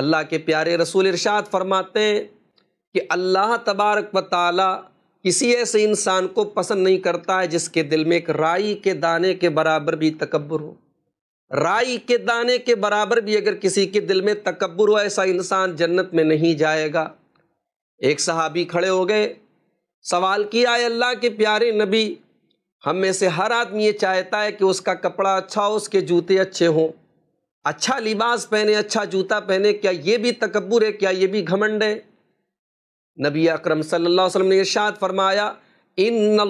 अल्लाह के प्यारे रसूल इरशाद फरमाते हैं कि अल्लाह तबारक व ताली किसी ऐसे इंसान को पसंद नहीं करता है जिसके दिल में एक राई के दाने के बराबर भी तकबर हो राई के दाने के बराबर भी अगर किसी के दिल में तकबर हो ऐसा इंसान जन्नत में नहीं जाएगा एक सहाबी खड़े हो गए सवाल किया है अल्लाह के प्यारे नबी हम में से हर आदमी ये चाहता है कि उसका कपड़ा अच्छा हो उसके जूते अच्छे हों अच्छा लिबास पहने अच्छा जूता पहने क्या ये भी तकबर है क्या ये भी घमंड है नबी अक्रम सल्लाम ने इर्शाद फरमाया इन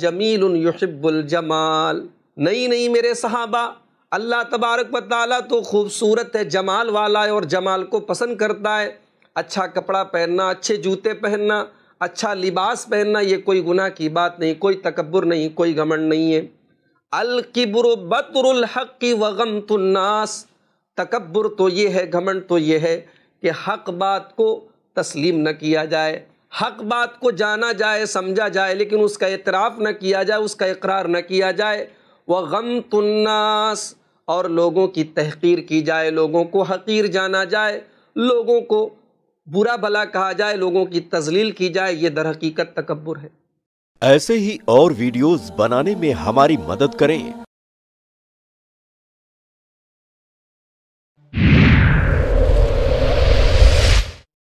जमील जमाल नहीं नहीं मेरे सहाबा अल्लाह तबारक व तो खूबसूरत है जमाल वाला है और जमाल को पसंद करता है अच्छा कपड़ा पहनना अच्छे जूते पहनना अच्छा लिबास पहनना ये कोई गुनाह की बात नहीं कोई तकबर नहीं कोई घमंड नहीं है अलकिब्र बतरुल हक़ वगम तुन्नास तकबर तो ये है घमंड तो ये है कि हक बात को तस्लीम न किया जाए हक बात को जाना जाए समझा जाए लेकिन उसका एतराफ़ न किया जाए उसका इकरार न किया जाए वह गम तन्नास और लोगों की तहकीर की जाए लोगों को हकीर जाना जाए लोगों को बुरा भला कहा जाए लोगों की तजलील की जाए ये दर हकीकत तकबर है ऐसे ही और वीडियोस बनाने में हमारी मदद करें